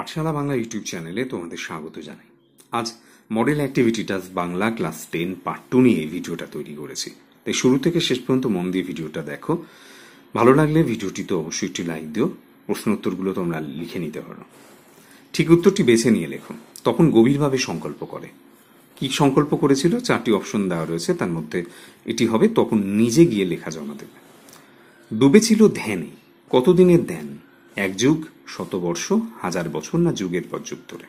পাঠশালা বাংলা ইউটিউব চ্যানেলে তোমাদের স্বাগত জানাই আজ model activity task Bangla class ten part two নিয়ে ভিডিওটা তৈরি করেছি তাই শুরু থেকে শেষ পর্যন্ত মন দিয়ে ভিডিওটা দেখো ভালো লাগলে ভিডিওটি তো অবশ্যই একটি লাইক দিও প্রশ্ন উত্তরগুলো তোমরা লিখে নিতে পারো ঠিক উত্তরটি বেছে নিয়ে লেখো তখন গভীরভাবে সংকল্প করে কি সংকল্প করেছিল চারটি অপশন দেওয়া রয়েছে তার মধ্যে এটি হবে তখন নিজে গিয়ে লেখা জমা দেবে ডুবেছিল ধ্যানে কতদিনের ধ্যান এক যুগ শতবর্ষ হাজার বছর না যুগের পর যুগ ধরে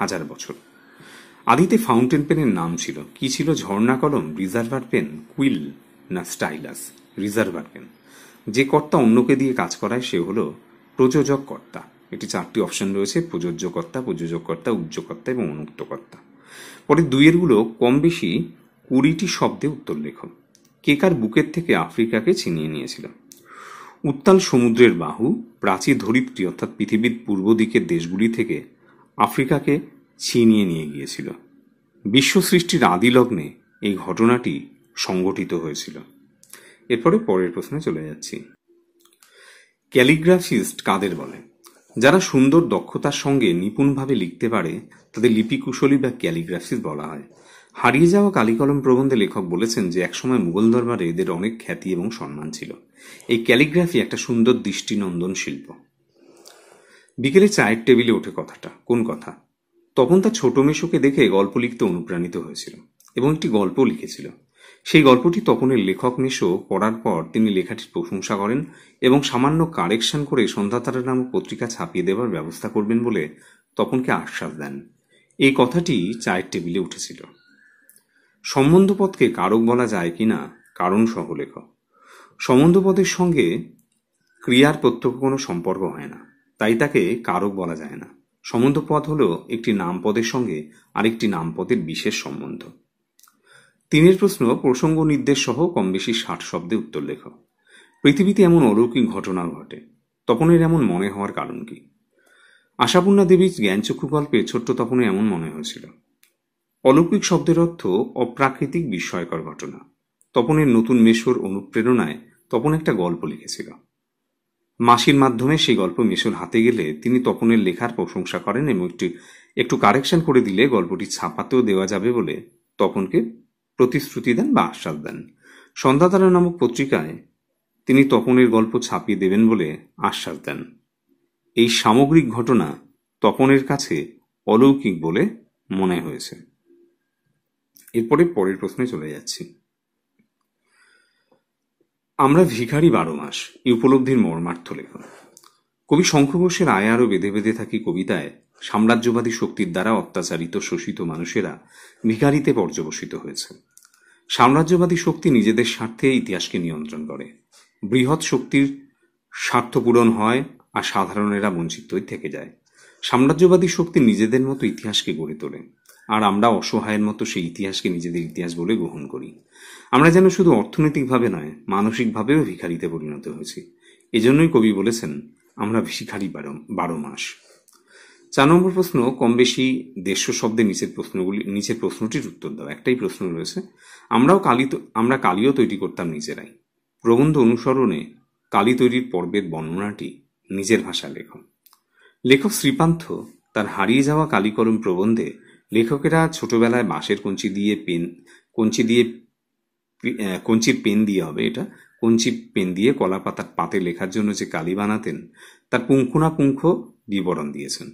হাজার বছর আদিতে ফাউন্টেন পেনের নাম ছিল কি ছিল ঝর্ণা কলম রিজার্ভার পেন কুইল না স্টাইলাস রিজার্ভার পেন যে কর্তা অন্যকে দিয়ে কাজ করায় সে হলো প্রযোজক কর্তা এটি চারটি অপশন রয়েছে প্রযোজ্যকর্তা প্রযোজককর্তা উজ্জকর্তা এবং অনুক্তকর্তা পরে দুইয়েরগুলো কম বেশি কুড়িটি শব্দে উত্তর লেখ কেকার বুকের থেকে আফ্রিকাকে ছিনিয়ে নিয়েছিল উত্তাল সমুদ্রের বাহু প্রাচীর ধরিত্রী অর্থাৎ পৃথিবীর পূর্ব দিকের দেশগুলি থেকে আফ্রিকাকে ছিনিয়ে নিয়ে গিয়েছিল বিশ্ব সৃষ্টির আদিলগ্নে এই ঘটনাটি সংগঠিত হয়েছিল এরপরে পরের প্রশ্নে চলে যাচ্ছি ক্যালিগ্রাফিস্ট কাদের বলে যারা সুন্দর দক্ষতার সঙ্গে নিপুণভাবে লিখতে পারে তাদের লিপিকুশলী বা ক্যালিগ্রাফিস্ট বলা হয় হারিয়ে যাওয়া কালিকলম প্রবন্ধে লেখক বলেছেন যে একসময় মুঘল দরবারে এদের অনেক খ্যাতি এবং সম্মান ছিল এই ক্যালিগ্রাফি একটা সুন্দর দৃষ্টিনন্দন শিল্প বিকেলে চায়ের টেবিলে ওঠে কথাটা কোন কথা তখন তার ছোট মেশোকে দেখে গল্প লিখতে অনুপ্রাণিত হয়েছিল এবং একটি গল্প লিখেছিল সেই গল্পটি তপনের লেখক মেশো পড়ার পর তিনি লেখাটির প্রশংসা করেন এবং সামান্য কারেকশন করে সন্ধ্যাতারা নামক পত্রিকা ছাপিয়ে দেওয়ার ব্যবস্থা করবেন বলে তপনকে আশ্বাস দেন এই কথাটি চায়ের টেবিলে উঠেছিল সম্বন্ধপদকে কারক বলা যায় কিনা কারণ সহ লেখ সম্বন্ধপদের সঙ্গে ক্রিয়ার প্রত্যক্ষ কোনো সম্পর্ক হয় না তাই তাকে কারক বলা যায় না সম্বন্ধপদ হল একটি নামপদের সঙ্গে আরেকটি নামপদের বিশেষ সম্বন্ধ তিনের প্রশ্ন প্রসঙ্গ নির্দেশ সহ কম বেশি ষাট শব্দে উত্তর লেখ পৃথিবীতে এমন অলৌকিক ঘটনা ঘটে তপনের এমন মনে হওয়ার কারণ কি আশাপূর্ণা দেবীর জ্ঞানচক্ষু গল্পে ছোট্ট তপনে এমন মনে হয়েছিল অলৌকিক শব্দের অর্থ অপ্রাকৃতিক বিস্ময়কর ঘটনা তপনের নতুন মেশোর অনুপ্রেরণায় তপন একটা গল্প লিখেছিল মাসির মাধ্যমে সেই গল্প মেশোর হাতে গেলে তিনি তপনের লেখার প্রশংসা করেন এবং একটি একটু কারেকশন করে দিলে গল্পটি ছাপাতেও দেওয়া যাবে বলে তপনকে প্রতিশ্রুতি দেন বা আশ্বাস দেন সন্ধ্যাতারা নামক পত্রিকায় তিনি তপনের গল্প ছাপিয়ে দেবেন বলে আশ্বাস দেন এই সামগ্রিক ঘটনা তপনের কাছে অলৌকিক বলে মনে হয়েছে এরপরে পরের প্রশ্নে চলে যাচ্ছি আমরা ভিখারি বারো মাস এই উপলব্ধির মর্মার্থ লেখন কবি শঙ্কর ঘোষের আয় আরো বেঁধে বেঁধে থাকি কবিতায় সাম্রাজ্যবাদী শক্তির দ্বারা অত্যাচারিত শোষিত মানুষেরা ভিখারিতে পর্যবসিত হয়েছে সাম্রাজ্যবাদী শক্তি নিজেদের স্বার্থে ইতিহাসকে নিয়ন্ত্রণ করে বৃহৎ শক্তির স্বার্থ পূরণ হয় আর সাধারণেরা বঞ্চিতই থেকে যায় সাম্রাজ্যবাদী শক্তি নিজেদের মতো ইতিহাসকে গড়ে তোলে আর আমরা অসহায়ের মতো সেই ইতিহাসকে নিজেদের ইতিহাস বলে গ্রহণ করি আমরা যেন শুধু অর্থনৈতিকভাবে নয় মানসিকভাবেও ভিখারিতে পরিণত হয়েছি এজন্যই কবি বলেছেন আমরা ভিখারি বারো বারো মাস চার নম্বর প্রশ্ন কম বেশি দেশ শব্দে নিচের প্রশ্নগুলি নিচের প্রশ্নটির উত্তর দাও একটাই প্রশ্ন রয়েছে আমরাও কালি আমরা কালিও তৈরি করতাম নিজেরাই প্রবন্ধ অনুসরণে কালী তৈরির পর্বের বর্ণনাটি নিজের ভাষা লেখক লেখক শ্রীপান্থ তার হারিয়ে যাওয়া কালীকরম প্রবন্ধে লেখকেরা ছোটবেলায় বাঁশের কঞ্চি দিয়ে পেন কঞ্চি দিয়ে কঞ্চির পেন দিয়ে হবে এটা কঞ্চি পেন দিয়ে কলা পাতার পাতে লেখার জন্য যে কালি বানাতেন তার পুঙ্খুনাপুঙ্খ বিবরণ দিয়েছেন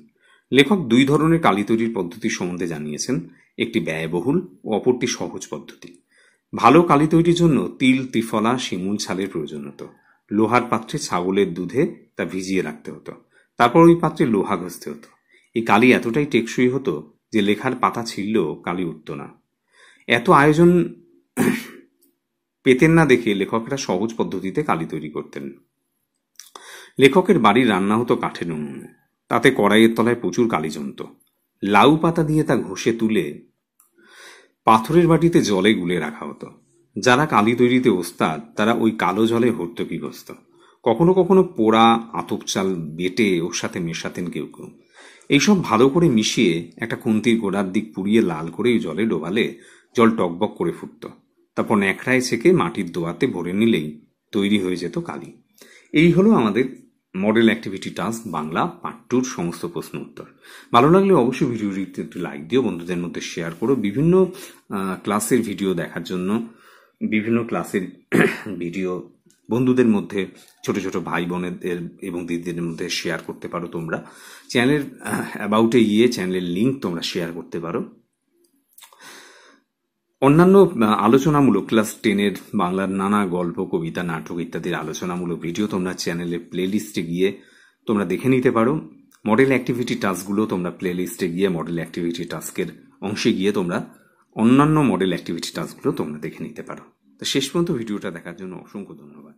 লেখক দুই ধরনের কালি তৈরির পদ্ধতি সম্বন্ধে জানিয়েছেন একটি ব্যয়বহুল ও অপরটি সহজ পদ্ধতি ভালো কালি তৈরির জন্য তিল ত্রিফলা শিমুল ছালের প্রয়োজন হতো লোহার পাত্রে ছাগলের দুধে তা ভিজিয়ে রাখতে হতো তারপর ওই পাত্রে লোহা ঘষতে হতো এই কালি এতটাই টেকসই হতো যে লেখার পাতা ছিল কালি উঠত না এত আয়োজন পেতেন না দেখে লেখকেরা সহজ পদ্ধতিতে কালি তৈরি করতেন লেখকের বাড়ির রান্না হতো কাঠের উনুনে তাতে কড়াইয়ের তলায় প্রচুর কালি জমত লাউ পাতা দিয়ে তা ঘষে তুলে পাথরের বাটিতে জলে গুলে রাখা হতো যারা কালি তৈরিতে ওস্তাদ তারা ওই কালো জলে হর্তকি বসত কখনো কখনো পোড়া আতপ চাল বেটে ওর সাথে মেশাতেন কেউ কেউ এইসব ভালো করে মিশিয়ে একটা খুন্তির গোড়ার দিক পুড়িয়ে লাল করে জলে ডোবালে জল টকবক করে ফুটত তারপর ন্যাকড়ায় ছেঁকে মাটির দোয়াতে ভরে নিলেই তৈরি হয়ে যেত কালি এই হলো আমাদের model activity task Bangla part টুর সমস্ত প্রশ্ন উত্তর ভালো লাগলে অবশ্যই ভিডিওটিতে একটু লাইক দিও বন্ধুদের মধ্যে শেয়ার করো বিভিন্ন ক্লাসের ভিডিও দেখার জন্য বিভিন্ন ক্লাসের ভিডিও বন্ধুদের মধ্যে ছোট ছোট ভাই বোনেদের এবং দিদিদের মধ্যে শেয়ার করতে পারো তোমরা চ্যানেলের অ্যাবাউটে গিয়ে চ্যানেলের লিঙ্ক তোমরা শেয়ার করতে পারো অন্যান্য আলোচনামূলক ক্লাস টেনের বাংলার নানা গল্প কবিতা নাটক ইত্যাদির আলোচনামূলক ভিডিও তোমরা চ্যানেলের প্লেলিস্টে গিয়ে তোমরা দেখে নিতে পারো মডেল অ্যাক্টিভিটি টাস্কগুলো তোমরা প্লেলিস্টে গিয়ে মডেল অ্যাক্টিভিটি টাস্কের অংশে গিয়ে তোমরা অন্যান্য মডেল অ্যাক্টিভিটি টাস্কগুলো তোমরা দেখে নিতে পারো তো শেষ পর্যন্ত ভিডিওটা দেখার জন্য অসংখ্য ধন্যবাদ